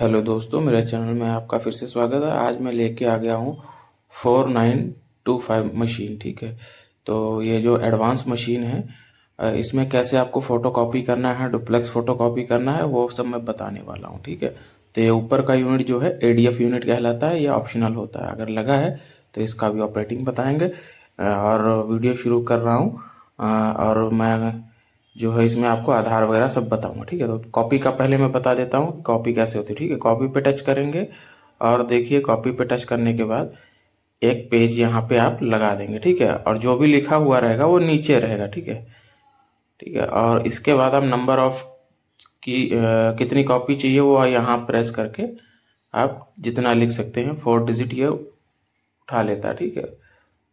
hello दोस्तों मेरे channel में आपका फिर से स्वागत है आज मैं लेके आ गया हूँ four nine two five machine ठीक है तो ये जो एडवांस मशीन है इसमें कैसे आपको फ़ोटो कॉपी करना है डुप्लेक्स फ़ोटो कॉपी करना है वो सब मैं बताने वाला हूँ ठीक है तो ये ऊपर का यूनिट जो है ए यूनिट कहलाता है ये ऑप्शनल होता है अगर लगा है तो इसका भी ऑपरेटिंग बताएँगे और वीडियो शुरू कर रहा हूँ और मैं जो है इसमें आपको आधार वगैरह सब बताऊंगा ठीक है तो कॉपी का पहले मैं बता देता हूँ कॉपी कैसे होती है ठीक है कॉपी पे टच करेंगे और देखिए कॉपी पे टच करने के बाद एक पेज यहाँ पे आप लगा देंगे ठीक है और जो भी लिखा हुआ रहेगा वो नीचे रहेगा ठीक है ठीक है और इसके बाद आप नंबर ऑफ की आ, कितनी कॉपी चाहिए वो यहाँ प्रेस करके आप जितना लिख सकते हैं फोर डिजिट ये उठा लेता है ठीक है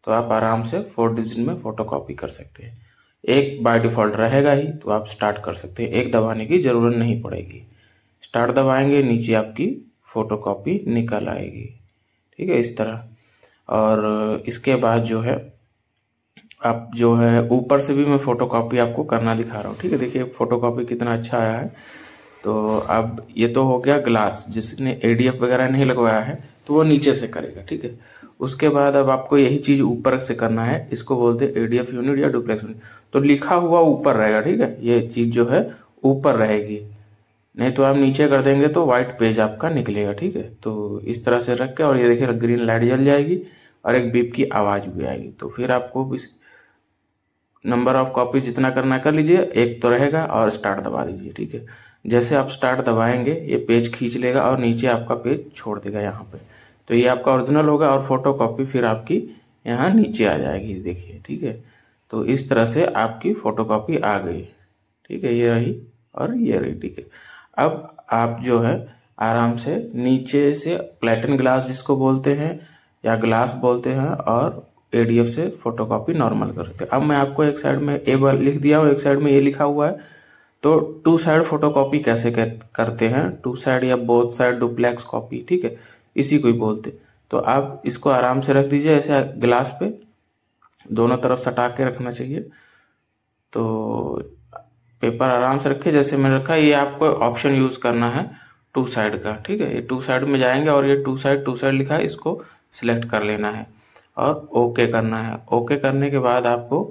तो आप आराम से फोर डिजिट में फ़ोटो कॉपी कर सकते हैं एक बाय डिफ़ॉल्ट रहेगा ही तो आप स्टार्ट कर सकते हैं एक दबाने की ज़रूरत नहीं पड़ेगी स्टार्ट दबाएंगे नीचे आपकी फ़ोटो निकल आएगी ठीक है इस तरह और इसके बाद जो है आप जो है ऊपर से भी मैं फ़ोटो आपको करना दिखा रहा हूँ ठीक है देखिए फ़ोटो कॉपी कितना अच्छा आया है तो अब ये तो हो गया ग्लास जिसने ए वगैरह नहीं लगवाया है तो वो नीचे से करेगा ठीक है उसके बाद अब आपको यही चीज ऊपर से करना है इसको बोलते हैं एडीएफ यूनिट या डुप्लेक्स यूनिट तो लिखा हुआ ऊपर रहेगा ठीक है ये चीज जो है ऊपर रहेगी नहीं तो आप नीचे कर देंगे तो व्हाइट पेज आपका निकलेगा ठीक है तो इस तरह से रख के और ये देखिए ग्रीन लाइट जल जाएगी और एक बीप की आवाज भी आएगी तो फिर आपको नंबर ऑफ कॉपी जितना करना कर लीजिए एक तो रहेगा और स्टार्ट दबा दीजिए ठीक है जैसे आप स्टार्ट दबाएंगे ये पेज खींच लेगा और नीचे आपका पेज छोड़ देगा यहाँ पे तो ये आपका ओरिजिनल होगा और फोटो कॉपी फिर आपकी यहाँ नीचे आ जाएगी देखिए ठीक है तो इस तरह से आपकी फोटो कॉपी आ गई ठीक है ये रही और ये रही ठीक है अब आप जो है आराम से नीचे से प्लेटन ग्लास जिसको बोलते हैं या ग्लास बोलते हैं और एडीएफ से फोटोकॉपी नॉर्मल करते हैं अब मैं आपको एक साइड में ए लिख दिया हूँ एक साइड में ये लिखा हुआ है तो टू साइड फोटोकॉपी कैसे करते हैं टू साइड या बोथ साइड डुप्लेक्स कॉपी ठीक है इसी को ही बोलते तो आप इसको आराम से रख दीजिए ऐसे गिलास पे दोनों तरफ सटा के रखना चाहिए तो पेपर आराम से रखे जैसे मैंने रखा ये आपको ऑप्शन यूज़ करना है टू साइड का ठीक है ये टू साइड में जाएंगे और ये टू साइड टू साइड लिखा है इसको सिलेक्ट कर लेना है और ओके करना है ओके करने के बाद आपको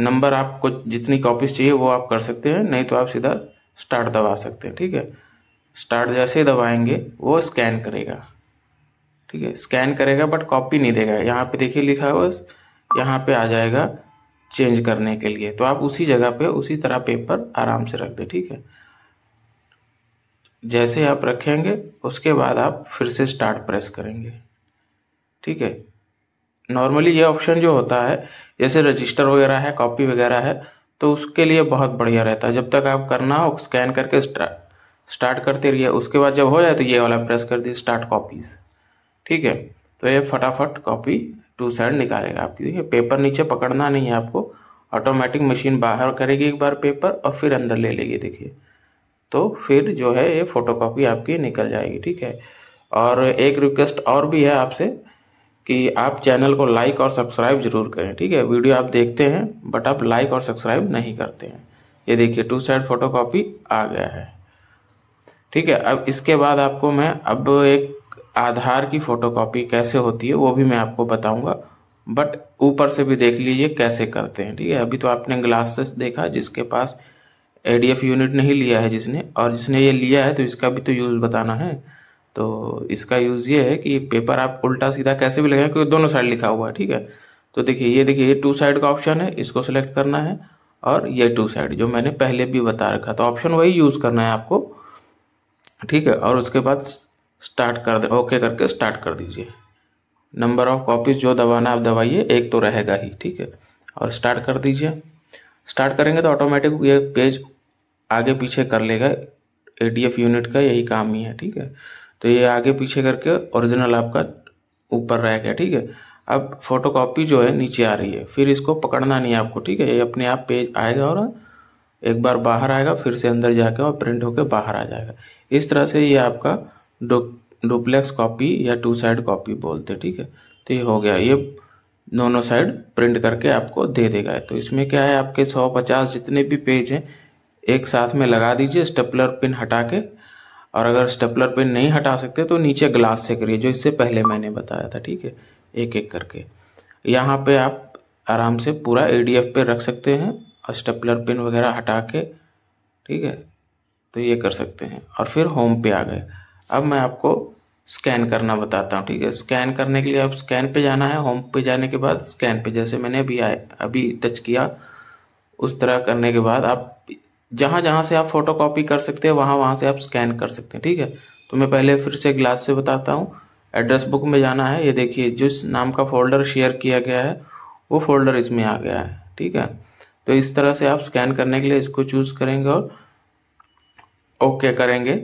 नंबर आपको जितनी कॉपीज चाहिए वो आप कर सकते हैं नहीं तो आप सीधा स्टार्ट दबा सकते हैं ठीक है स्टार्ट जैसे ही दबाएंगे वो स्कैन करेगा ठीक है स्कैन करेगा बट कॉपी नहीं देगा यहाँ पे देखिए लिखा है बस यहाँ पे आ जाएगा चेंज करने के लिए तो आप उसी जगह पे उसी तरह पेपर आराम से रख दे ठीक है जैसे आप रखेंगे उसके बाद आप फिर से स्टार्ट प्रेस करेंगे ठीक है नॉर्मली ये ऑप्शन जो होता है जैसे रजिस्टर वगैरह है कॉपी वगैरह है तो उसके लिए बहुत बढ़िया रहता है जब तक आप करना हो स्कैन करके स्टार्ट स्टार्ट करते रहिए उसके बाद जब हो जाए तो ये वाला प्रेस कर दीजिए स्टार्ट कॉपीज ठीक है तो ये फटाफट कॉपी टू साइड निकालेगा आपकी देखिए पेपर नीचे पकड़ना नहीं है आपको ऑटोमेटिक मशीन बाहर करेगी एक बार पेपर और फिर अंदर ले लेगी देखिए तो फिर जो है ये फ़ोटोकॉपी आपकी निकल जाएगी ठीक है और एक रिक्वेस्ट और भी है आपसे कि आप चैनल को लाइक और सब्सक्राइब जरूर करें ठीक है वीडियो आप देखते हैं बट आप लाइक और सब्सक्राइब नहीं करते हैं ये देखिए टू साइड फोटो कॉपी आ गया है ठीक है अब इसके बाद आपको मैं अब एक आधार की फ़ोटो कॉपी कैसे होती है वो भी मैं आपको बताऊंगा बट ऊपर से भी देख लीजिए कैसे करते हैं ठीक है अभी तो आपने ग्लासेस देखा जिसके पास एडीएफ यूनिट नहीं लिया है जिसने और जिसने ये लिया है तो इसका भी तो यूज़ बताना है तो इसका यूज़ ये है कि पेपर आप उल्टा सीधा कैसे भी लगाएं क्योंकि दोनों साइड लिखा हुआ है ठीक है तो देखिए ये देखिए ये टू साइड का ऑप्शन है इसको सिलेक्ट करना है और ये टू साइड जो मैंने पहले भी बता रखा तो ऑप्शन वही यूज़ करना है आपको ठीक है और उसके बाद स्टार्ट कर दे ओके करके स्टार्ट कर दीजिए नंबर ऑफ कॉपीज़ जो दबाना आप दबाइए एक तो रहेगा ही ठीक है और स्टार्ट कर दीजिए स्टार्ट करेंगे तो ऑटोमेटिक ये पेज आगे पीछे कर लेगा ए यूनिट का यही काम ही है ठीक है तो ये आगे पीछे करके ओरिजिनल आपका ऊपर रहेगा ठीक है अब फोटो कॉपी जो है नीचे आ रही है फिर इसको पकड़ना नहीं है आपको ठीक है ये अपने आप पेज आएगा और एक बार बाहर आएगा फिर से अंदर जाके और प्रिंट होकर बाहर आ जाएगा इस तरह से ये आपका डो डुप्लेक्स कॉपी या टू साइड कॉपी बोलते ठीक है तो ये हो गया ये दोनों साइड प्रिंट करके आपको दे देगा तो इसमें क्या है आपके 150 जितने भी पेज हैं एक साथ में लगा दीजिए स्टेपलर पिन हटा के और अगर स्टेपलर पिन नहीं हटा सकते तो नीचे ग्लास से करिए जो इससे पहले मैंने बताया था ठीक है एक एक करके यहाँ पे आप आराम से पूरा ए पे रख सकते हैं और स्टेपलर पिन वगैरह हटा के ठीक है तो ये कर सकते हैं और फिर होम पे आ गए अब मैं आपको स्कैन करना बताता हूँ ठीक है स्कैन करने के लिए आप स्कैन पे जाना है होम पे जाने के बाद स्कैन पे जैसे मैंने अभी आए अभी टच किया उस तरह करने के बाद आप जहाँ जहाँ से आप फ़ोटो कॉपी कर सकते हैं वहाँ वहाँ से आप स्कैन कर सकते हैं ठीक है तो मैं पहले फिर से ग्लास से बताता हूँ एड्रेस बुक में जाना है ये देखिए जिस नाम का फोल्डर शेयर किया गया है वो फोल्डर इसमें आ गया है ठीक है तो इस तरह से आप स्कैन करने के लिए इसको चूज़ करेंगे और ओके करेंगे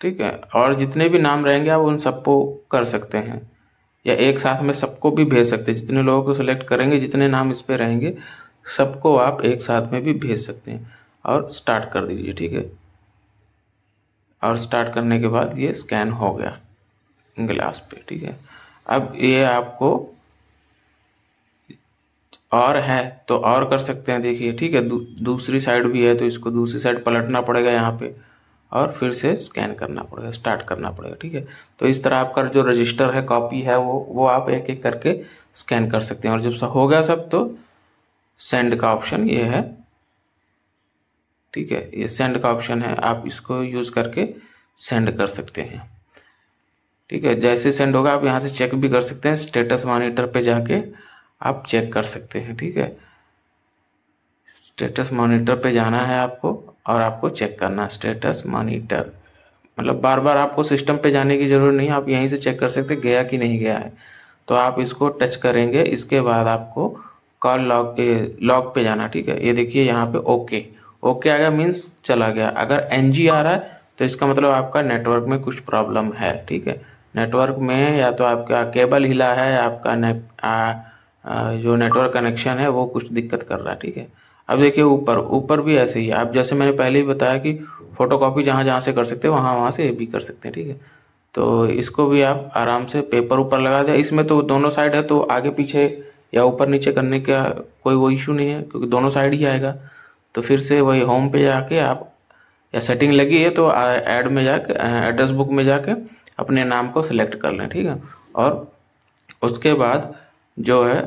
ठीक है और जितने भी नाम रहेंगे आप उन सबको कर सकते हैं या एक साथ में सबको भी भेज सकते हैं जितने लोगों को सिलेक्ट करेंगे जितने नाम इस पर रहेंगे सबको आप एक साथ में भी भेज सकते हैं और स्टार्ट कर दीजिए ठीक है और स्टार्ट करने के बाद ये स्कैन हो गया ग्लास पे ठीक है अब ये आपको और है तो और कर सकते हैं देखिए ठीक है दू, दूसरी साइड भी है तो इसको दूसरी साइड पलटना पड़ेगा यहाँ पे और फिर से स्कैन करना पड़ेगा स्टार्ट करना पड़ेगा ठीक है तो इस तरह आपका जो रजिस्टर है कॉपी है वो वो आप एक एक करके स्कैन कर सकते हैं और जब हो गया सब तो सेंड का ऑप्शन ये है ठीक है ये सेंड का ऑप्शन है आप इसको यूज़ करके सेंड कर सकते हैं ठीक है जैसे सेंड होगा आप यहाँ से चेक भी कर सकते हैं स्टेटस मॉनिटर पे जाके आप चेक कर सकते हैं ठीक है स्टेटस मॉनिटर पे जाना है आपको और आपको चेक करना स्टेटस मॉनिटर मतलब बार बार आपको सिस्टम पे जाने की ज़रूरत नहीं आप यहीं से चेक कर सकते गया कि नहीं गया है तो आप इसको टच करेंगे इसके बाद आपको कॉल लॉग लॉग पे जाना ठीक है ये देखिए यहाँ पे ओके ओके आ गया मीन्स चला गया अगर एन आ रहा है तो इसका मतलब आपका नेटवर्क में कुछ प्रॉब्लम है ठीक है नेटवर्क में या तो आपका केबल हिला है आपका ने आ, आ, जो नेटवर्क कनेक्शन है वो कुछ दिक्कत कर रहा है ठीक है अब देखिए ऊपर ऊपर भी ऐसे ही है आप जैसे मैंने पहले ही बताया कि फ़ोटो कॉपी जहाँ जहाँ से कर सकते हैं वहाँ वहाँ से भी कर सकते हैं ठीक है तो इसको भी आप आराम से पेपर ऊपर लगा दें इसमें तो दोनों साइड है तो आगे पीछे या ऊपर नीचे करने का कोई वो इशू नहीं है क्योंकि दोनों साइड ही आएगा तो फिर से वही होम पे जाके आप या सेटिंग लगी है तो ऐड में जाके एड्रेस बुक में जाके अपने नाम को सिलेक्ट कर लें ठीक है और उसके बाद जो है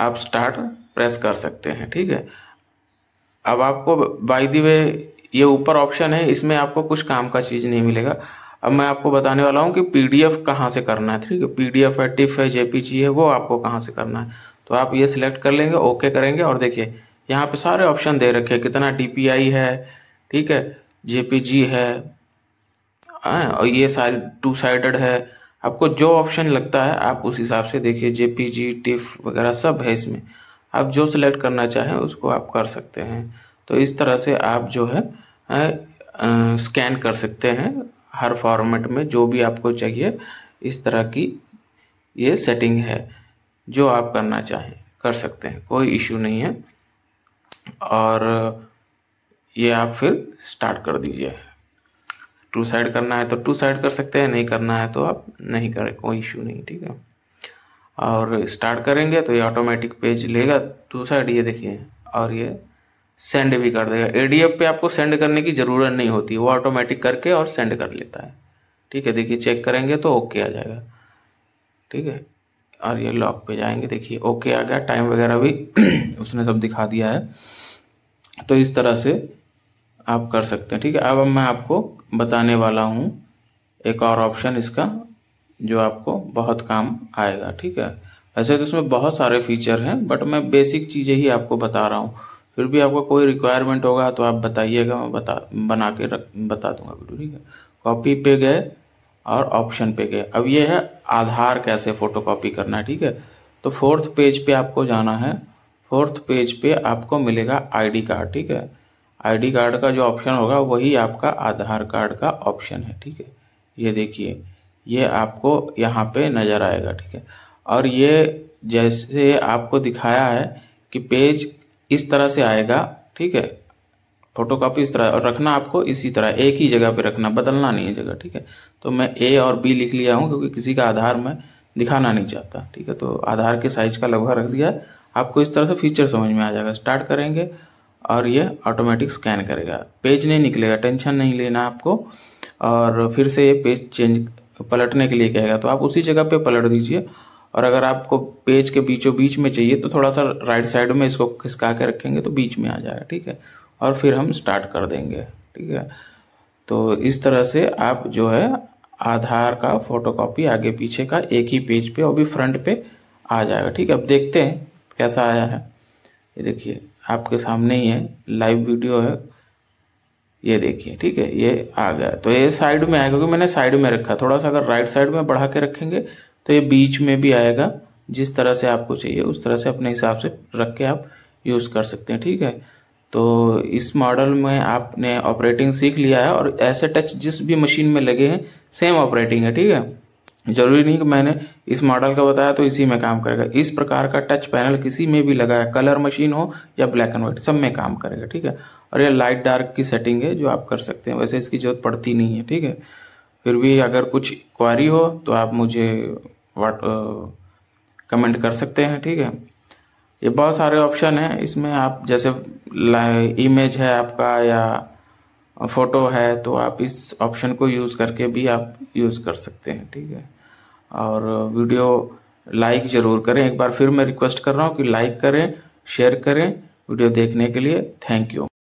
आप स्टार्ट प्रेस कर सकते हैं ठीक है अब आपको बाई दी वे ये ऊपर ऑप्शन है इसमें आपको कुछ काम का चीज़ नहीं मिलेगा अब मैं आपको बताने वाला हूँ कि पी डी एफ कहाँ से करना है ठीक है पी डी एफ है टिफ है जेपी जी है वो आपको कहाँ से करना है तो आप ये सिलेक्ट कर लेंगे ओके करेंगे और देखिए यहाँ पे सारे ऑप्शन दे रखे हैं कितना डीपीआई है ठीक है जेपीजी है हाँ, और ये सारे टू साइडेड है आपको जो ऑप्शन लगता है आप उस हिसाब से देखिए जेपीजी टिफ वगैरह सब है इसमें आप जो सिलेक्ट करना चाहें उसको आप कर सकते हैं तो इस तरह से आप जो है स्कैन कर सकते हैं हर फॉर्मेट में जो भी आपको चाहिए इस तरह की ये सेटिंग है जो आप करना चाहें कर सकते हैं कोई इश्यू नहीं है और ये आप फिर स्टार्ट कर दीजिए टू साइड करना है तो टू साइड कर सकते हैं नहीं करना है तो आप नहीं करें कोई इशू नहीं ठीक है और स्टार्ट करेंगे तो ये ऑटोमेटिक पेज लेगा टू साइड ये देखिए और ये सेंड भी कर देगा एडीएफ पे आपको सेंड करने की ज़रूरत नहीं होती वो ऑटोमेटिक करके और सेंड कर लेता है ठीक है देखिए चेक करेंगे तो ओके आ जाएगा ठीक है और ये लॉक पे जाएंगे देखिए ओके आ गया टाइम वगैरह भी उसने सब दिखा दिया है तो इस तरह से आप कर सकते हैं ठीक है अब मैं आपको बताने वाला हूँ एक और ऑप्शन इसका जो आपको बहुत काम आएगा ठीक है वैसे तो इसमें बहुत सारे फीचर हैं बट मैं बेसिक चीज़ें ही आपको बता रहा हूँ फिर भी आपका कोई रिक्वायरमेंट होगा तो आप बताइएगा मैं बता बना के रख बता दूंगा ठीक है कॉपी पे गए और ऑप्शन पे गए अब ये है आधार कैसे फ़ोटोकॉपी करना है ठीक है तो फोर्थ पेज पे आपको जाना है फोर्थ पेज पे आपको मिलेगा आईडी कार्ड ठीक है आईडी कार्ड का जो ऑप्शन होगा वही आपका आधार कार्ड का ऑप्शन है ठीक है ये देखिए ये आपको यहाँ पे नज़र आएगा ठीक है और ये जैसे आपको दिखाया है कि पेज इस तरह से आएगा ठीक है फोटो कॉपी इस तरह और रखना आपको इसी तरह एक ही जगह पे रखना बदलना नहीं है जगह ठीक है तो मैं ए और बी लिख लिया हूँ क्योंकि किसी का आधार मैं दिखाना नहीं चाहता ठीक है तो आधार के साइज का लगभग रख दिया है आपको इस तरह से फीचर समझ में आ जाएगा स्टार्ट करेंगे और ये ऑटोमेटिक स्कैन करेगा पेज नहीं निकलेगा टेंशन नहीं लेना आपको और फिर से ये पेज चेंज पलटने के लिए कहेगा तो आप उसी जगह पे पलट दीजिए और अगर आपको पेज के बीचों बीच में चाहिए तो थोड़ा सा राइट साइड में इसको खिसका के रखेंगे तो बीच में आ जाएगा ठीक है और फिर हम स्टार्ट कर देंगे ठीक है तो इस तरह से आप जो है आधार का फोटोकॉपी आगे पीछे का एक ही पेज पे और भी फ्रंट पे आ जाएगा ठीक है अब देखते हैं कैसा आया है ये देखिए आपके सामने ही है लाइव वीडियो है ये देखिए ठीक है ये आ गया तो ये साइड में आएगा क्योंकि मैंने साइड में रखा थोड़ा सा अगर राइट साइड में बढ़ा के रखेंगे तो ये बीच में भी आएगा जिस तरह से आपको चाहिए उस तरह से अपने हिसाब से रख के आप यूज़ कर सकते हैं ठीक है तो इस मॉडल में आपने ऑपरेटिंग सीख लिया है और ऐसे टच जिस भी मशीन में लगे हैं सेम ऑपरेटिंग है ठीक है जरूरी नहीं कि मैंने इस मॉडल का बताया तो इसी में काम करेगा इस प्रकार का टच पैनल किसी में भी लगा है कलर मशीन हो या ब्लैक एंड व्हाइट सब में काम करेगा ठीक है और यह लाइट डार्क की सेटिंग है जो आप कर सकते हैं वैसे इसकी जरूरत पड़ती नहीं है ठीक है फिर भी अगर कुछ क्वारी हो तो आप मुझे वाट कमेंट कर सकते हैं ठीक है ये बहुत सारे ऑप्शन हैं इसमें आप जैसे इमेज है आपका या फ़ोटो है तो आप इस ऑप्शन को यूज़ करके भी आप यूज़ कर सकते हैं ठीक है और वीडियो लाइक ज़रूर करें एक बार फिर मैं रिक्वेस्ट कर रहा हूँ कि लाइक करें शेयर करें वीडियो देखने के लिए थैंक यू